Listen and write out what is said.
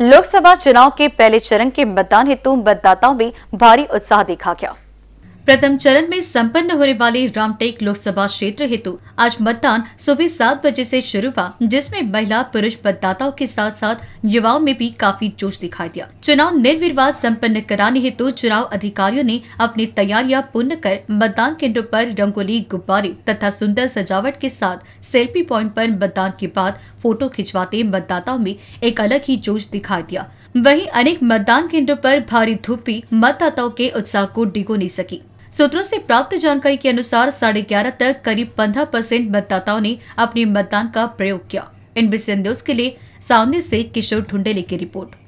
लोकसभा चुनाव के पहले चरण के मतदान हेतु मतदाताओं में भारी उत्साह देखा गया प्रथम चरण में संपन्न होने वाले रामटेक लोकसभा क्षेत्र हेतु आज मतदान सुबह सात बजे से शुरू हुआ जिसमें महिला पुरुष मतदाताओं के साथ साथ युवाओं में भी काफी जोश दिखाई दिया चुनाव निर्विवाद संपन्न कराने हेतु चुनाव अधिकारियों ने अपनी तैयारियां पूर्ण कर मतदान केंद्रों पर रंगोली गुब्बारे तथा सुंदर सजावट के साथ सेल्फी प्वाइंट पर मतदान के बाद फोटो खिंचवाते मतदाताओं में एक अलग ही जोश दिखाई दिया वहीं अनेक मतदान केंद्रों पर भारी धूप भी मतदाताओं के उत्साह को डिगो नहीं सकी सूत्रों से प्राप्त जानकारी के अनुसार साढ़े ग्यारह तक करीब पंद्रह परसेंट मतदाताओं ने अपने मतदान का प्रयोग किया इन न्यूज के लिए सामने से किशोर ढुंडेले की रिपोर्ट